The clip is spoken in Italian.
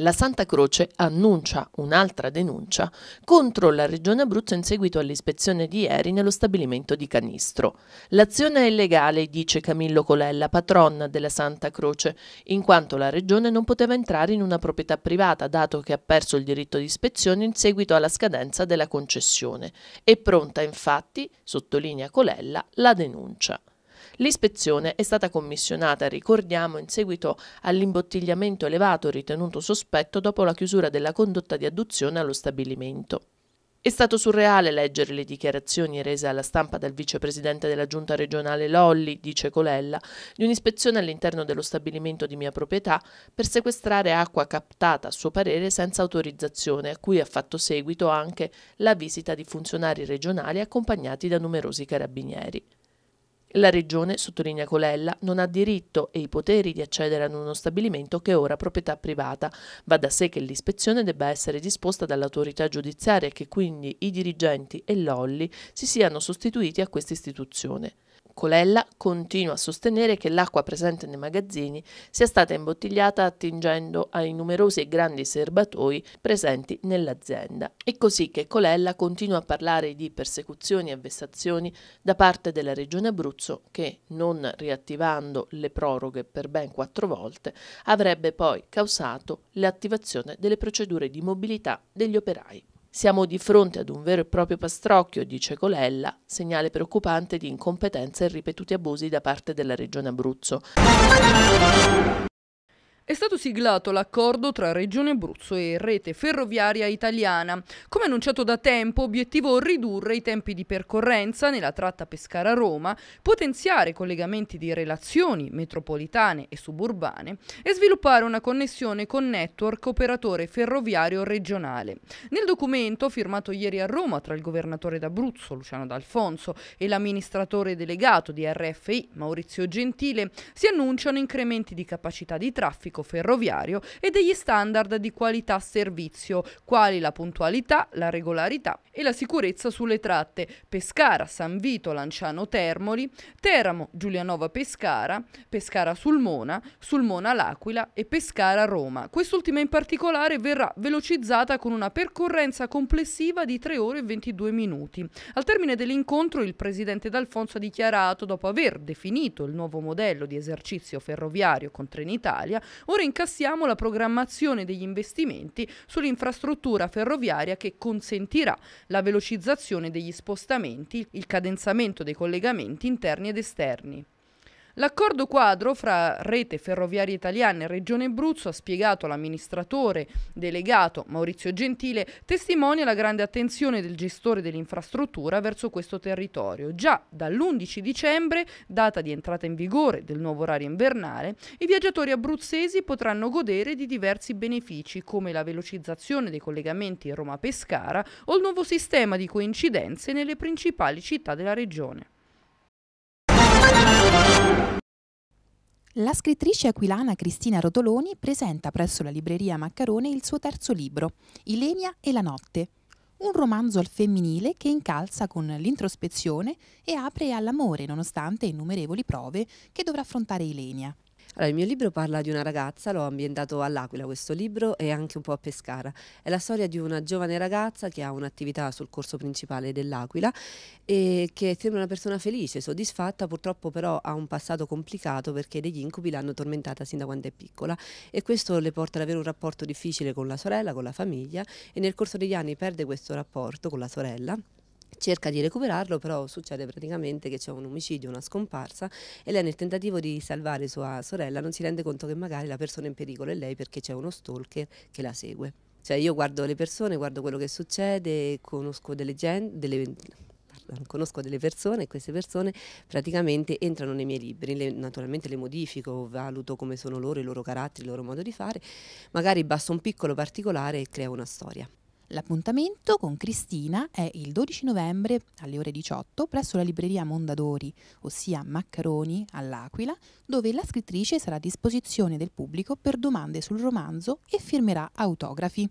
La Santa Croce annuncia un'altra denuncia contro la Regione Abruzzo in seguito all'ispezione di ieri nello stabilimento di Canistro. L'azione è illegale, dice Camillo Colella, patron della Santa Croce, in quanto la Regione non poteva entrare in una proprietà privata, dato che ha perso il diritto di ispezione in seguito alla scadenza della concessione. È pronta, infatti, sottolinea Colella, la denuncia. L'ispezione è stata commissionata, ricordiamo, in seguito all'imbottigliamento elevato ritenuto sospetto dopo la chiusura della condotta di adduzione allo stabilimento. È stato surreale leggere le dichiarazioni rese alla stampa dal vicepresidente della giunta regionale Lolli, dice Colella, di un'ispezione all'interno dello stabilimento di mia proprietà per sequestrare acqua captata a suo parere senza autorizzazione, a cui ha fatto seguito anche la visita di funzionari regionali accompagnati da numerosi carabinieri. La Regione, sottolinea Colella, non ha diritto e i poteri di accedere ad uno stabilimento che è ora proprietà privata. Va da sé che l'ispezione debba essere disposta dall'autorità giudiziaria e che quindi i dirigenti e l'Olli si siano sostituiti a questa istituzione. Colella continua a sostenere che l'acqua presente nei magazzini sia stata imbottigliata attingendo ai numerosi e grandi serbatoi presenti nell'azienda. È così che Colella continua a parlare di persecuzioni e vessazioni da parte della Regione Abruzzo che, non riattivando le proroghe per ben quattro volte, avrebbe poi causato l'attivazione delle procedure di mobilità degli operai. Siamo di fronte ad un vero e proprio pastrocchio, dice Colella, segnale preoccupante di incompetenza e ripetuti abusi da parte della Regione Abruzzo. È stato siglato l'accordo tra Regione Abruzzo e Rete Ferroviaria Italiana. Come annunciato da tempo, obiettivo ridurre i tempi di percorrenza nella tratta Pescara-Roma, potenziare collegamenti di relazioni metropolitane e suburbane e sviluppare una connessione con network operatore ferroviario regionale. Nel documento, firmato ieri a Roma tra il governatore d'Abruzzo, Luciano D'Alfonso, e l'amministratore delegato di RFI, Maurizio Gentile, si annunciano incrementi di capacità di traffico traffico ferroviario e degli standard di qualità servizio, quali la puntualità, la regolarità e la sicurezza sulle tratte Pescara, San Vito, Lanciano Termoli, Teramo, Giulianova Pescara, Pescara Sulmona, Sulmona L'Aquila e Pescara Roma. Quest'ultima in particolare verrà velocizzata con una percorrenza complessiva di 3 ore e 22 minuti. Al termine dell'incontro il presidente D'Alfonso ha dichiarato, dopo aver definito il nuovo modello di esercizio ferroviario con Trenitalia, Ora incassiamo la programmazione degli investimenti sull'infrastruttura ferroviaria che consentirà la velocizzazione degli spostamenti, il cadenzamento dei collegamenti interni ed esterni. L'accordo quadro fra Rete Ferroviaria Italiana e Regione Abruzzo, ha spiegato l'amministratore delegato Maurizio Gentile, testimonia la grande attenzione del gestore dell'infrastruttura verso questo territorio. Già dall'11 dicembre, data di entrata in vigore del nuovo orario invernale, i viaggiatori abruzzesi potranno godere di diversi benefici come la velocizzazione dei collegamenti Roma-Pescara o il nuovo sistema di coincidenze nelle principali città della regione. La scrittrice aquilana Cristina Rotoloni presenta presso la libreria Maccarone il suo terzo libro, Ilenia e la notte, un romanzo al femminile che incalza con l'introspezione e apre all'amore nonostante innumerevoli prove che dovrà affrontare Ilenia. Allora, il mio libro parla di una ragazza, l'ho ambientato all'Aquila questo libro e anche un po' a Pescara. È la storia di una giovane ragazza che ha un'attività sul corso principale dell'Aquila e che sembra una persona felice, soddisfatta, purtroppo però ha un passato complicato perché degli incubi l'hanno tormentata sin da quando è piccola e questo le porta ad avere un rapporto difficile con la sorella, con la famiglia e nel corso degli anni perde questo rapporto con la sorella cerca di recuperarlo, però succede praticamente che c'è un omicidio, una scomparsa e lei nel tentativo di salvare sua sorella non si rende conto che magari la persona in pericolo è lei perché c'è uno stalker che la segue. Cioè io guardo le persone, guardo quello che succede, conosco delle, gen- delle conosco delle persone e queste persone praticamente entrano nei miei libri, le, naturalmente le modifico, valuto come sono loro, i loro caratteri, il loro modo di fare, magari basta un piccolo particolare e crea una storia. L'appuntamento con Cristina è il 12 novembre alle ore 18 presso la libreria Mondadori, ossia Maccaroni all'Aquila, dove la scrittrice sarà a disposizione del pubblico per domande sul romanzo e firmerà autografi.